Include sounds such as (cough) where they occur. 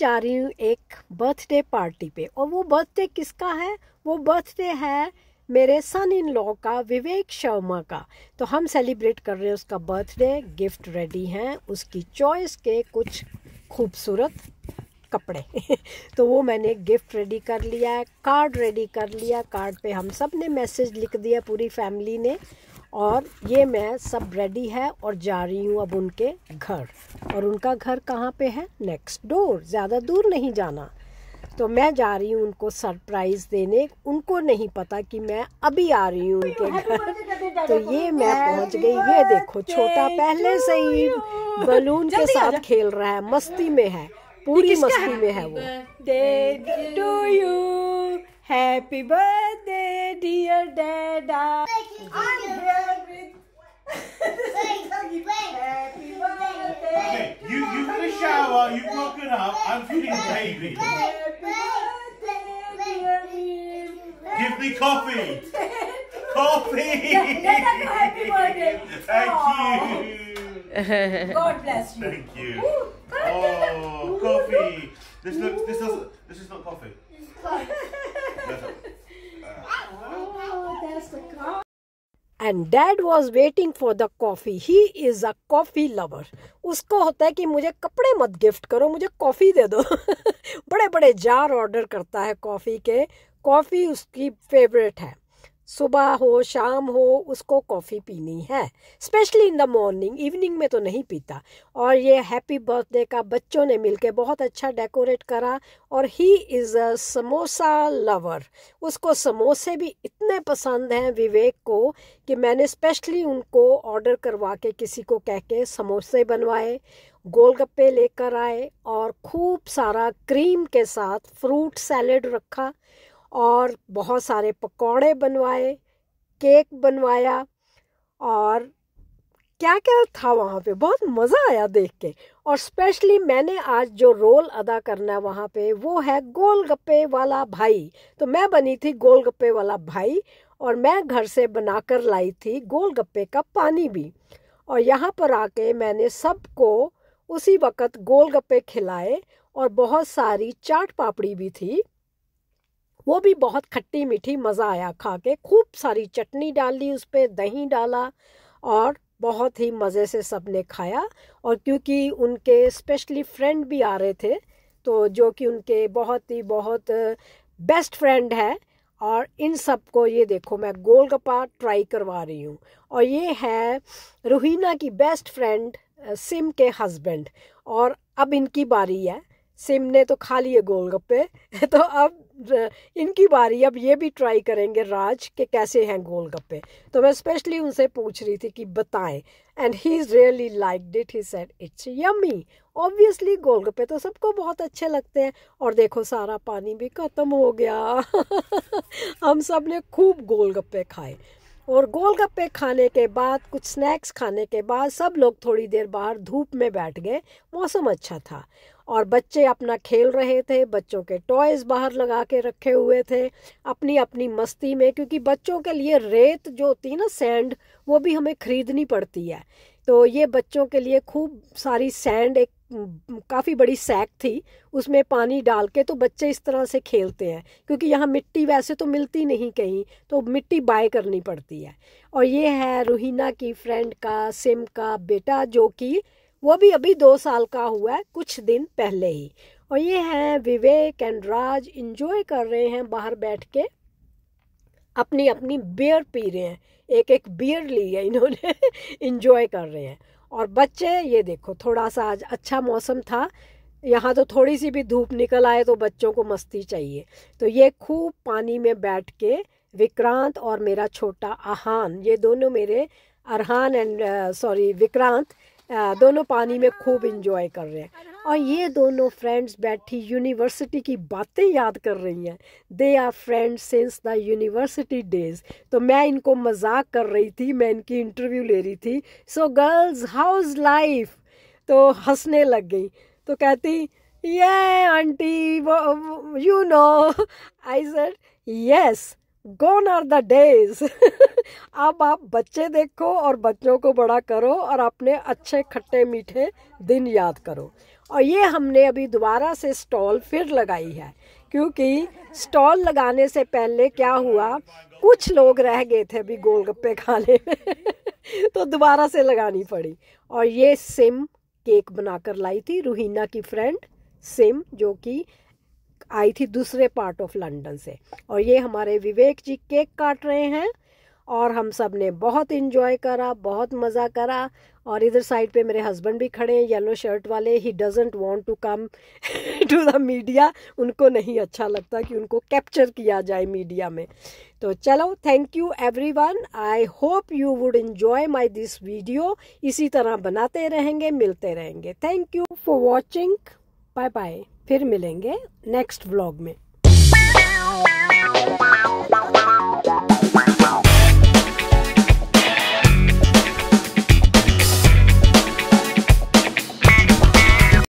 जा रही हूँ एक बर्थडे पार्टी पे और वो बर्थडे किसका है वो बर्थडे है मेरे सन इन लॉ का विवेक शर्मा का तो हम सेलिब्रेट कर रहे हैं उसका बर्थडे गिफ्ट रेडी हैं उसकी चॉइस के कुछ खूबसूरत कपड़े (laughs) तो वो मैंने गिफ्ट रेडी कर लिया है कार्ड रेडी कर लिया कार्ड पे हम सब ने मैसेज लिख दिया पूरी फैमिली ने और ये मैं सब रेडी है और जा रही हूँ अब उनके घर और उनका घर कहाँ पे है नेक्स्ट डोर ज़्यादा दूर नहीं जाना तो मैं जा रही हूँ उनको सरप्राइज़ देने उनको नहीं पता कि मैं अभी आ रही हूँ उनके घर तो ये मैं पहुँच गई ये देखो छोटा पहले से ही बलून के साथ खेल रहा है मस्ती में है पूरी मस्ती में है वो happy birthday dear dada Oh, you've broken up. I'm feeling baby. Give me coffee. Coffee. Let's have a happy birthday. Thank you. God bless you. Thank you. Oh, coffee. This looks. This doesn't. This is not coffee. And dad was waiting for the coffee he is a coffee lover उसको होता है कि मुझे कपड़े मत gift करो मुझे coffee दे दो (laughs) बड़े बड़े जार ऑर्डर करता है कॉफ़ी के कॉफ़ी उसकी फेवरेट है सुबह हो शाम हो उसको कॉफ़ी पीनी है specially in the morning evening में तो नहीं पीता और ये हैप्पी बर्थडे का बच्चों ने मिलके बहुत अच्छा डेकोरेट करा और he is a samosa lover उसको समोसे भी इतने पसंद हैं विवेक को कि मैंने स्पेशली उनको ऑर्डर करवा के किसी को कह के समोसे बनवाए गोलगप्पे लेकर आए और खूब सारा क्रीम के साथ फ्रूट सैलेड रखा और बहुत सारे पकौड़े बनवाए केक बनवाया और क्या क्या था वहाँ पे बहुत मज़ा आया देख के और स्पेशली मैंने आज जो रोल अदा करना है वहाँ पे वो है गोलगप्पे वाला भाई तो मैं बनी थी गोलगप्पे वाला भाई और मैं घर से बनाकर लाई थी गोलगप्पे का पानी भी और यहाँ पर आके मैंने सबको उसी वक्त गोलगप्पे खिलाए और बहुत सारी चाट पापड़ी भी थी वो भी बहुत खट्टी मीठी मज़ा आया खा के खूब सारी चटनी डाल ली उस पर दही डाला और बहुत ही मज़े से सब ने खाया और क्योंकि उनके स्पेशली फ्रेंड भी आ रहे थे तो जो कि उनके बहुत ही बहुत बेस्ट फ्रेंड है और इन सब को ये देखो मैं गोलगप्पा ट्राई करवा रही हूँ और ये है रोहिना की बेस्ट फ्रेंड सिम के हस्बैंड और अब इनकी बारी है सिम ने तो खा लिए गोलगप्पे (laughs) तो अब इनकी बारी अब ये भी ट्राई करेंगे राज के कैसे हैं गोलगप्पे तो मैं स्पेशली उनसे पूछ रही थी कि बताएं and he is really like it he said it's yummy obviously गोलगप्पे तो सबको बहुत अच्छे लगते हैं और देखो सारा पानी भी ख़त्म हो गया (laughs) हम सब ने खूब गोलगप्पे खाए और गोलगप्पे खाने के बाद कुछ स्नैक्स खाने के बाद सब लोग थोड़ी देर बाहर धूप में बैठ गए मौसम अच्छा था और बच्चे अपना खेल रहे थे बच्चों के टॉयज़ बाहर लगा के रखे हुए थे अपनी अपनी मस्ती में क्योंकि बच्चों के लिए रेत जो होती है ना सैंड वो भी हमें ख़रीदनी पड़ती है तो ये बच्चों के लिए खूब सारी सैंड एक काफ़ी बड़ी सैक थी उसमें पानी डाल के तो बच्चे इस तरह से खेलते हैं क्योंकि यहाँ मिट्टी वैसे तो मिलती नहीं कहीं तो मिट्टी बाय करनी पड़ती है और ये है रोहिना की फ्रेंड का सिम का बेटा जो कि वो भी अभी दो साल का हुआ है कुछ दिन पहले ही और ये हैं विवेक एंड राज इंजॉय कर रहे हैं बाहर बैठ के अपनी अपनी बियर पी रहे हैं एक एक बियर ली है इन्होंने इंजॉय (laughs) कर रहे हैं और बच्चे ये देखो थोड़ा सा आज अच्छा मौसम था यहाँ तो थोड़ी सी भी धूप निकल आए तो बच्चों को मस्ती चाहिए तो ये खूब पानी में बैठ के विक्रांत और मेरा छोटा आहान ये दोनों मेरे Arhan and sorry uh, Vikrant दोनों पानी में खूब इंजॉय कर रहे हैं और ये दोनों फ्रेंड्स बैठी यूनिवर्सिटी की बातें याद कर रही हैं they are friends since the university days तो मैं इनको मजाक कर रही थी मैं इनकी इंटरव्यू ले रही थी so girls how is life तो हंसने लग गई तो कहती ये aunty you know I say yes gone are the days अब आप बच्चे देखो और बच्चों को बड़ा करो और अपने अच्छे खट्टे मीठे दिन याद करो और ये हमने अभी दोबारा से स्टॉल फिर लगाई है क्योंकि स्टॉल लगाने से पहले क्या हुआ कुछ लोग रह गए थे अभी गोलगप्पे खाने में (laughs) तो दोबारा से लगानी पड़ी और ये सिम केक बनाकर लाई थी रूहीना की फ्रेंड सिम जो कि आई थी दूसरे पार्ट ऑफ लंदन से और ये हमारे विवेक जी केक काट रहे हैं और हम सब ने बहुत इन्जॉय करा बहुत मज़ा करा और इधर साइड पे मेरे हस्बैंड भी खड़े हैं येलो शर्ट वाले he doesn't want to come to the media उनको नहीं अच्छा लगता कि उनको कैप्चर किया जाए मीडिया में तो चलो thank you everyone I hope you would enjoy my this video इसी तरह बनाते रहेंगे मिलते रहेंगे thank you for watching bye bye फिर मिलेंगे नेक्स्ट व्लॉग में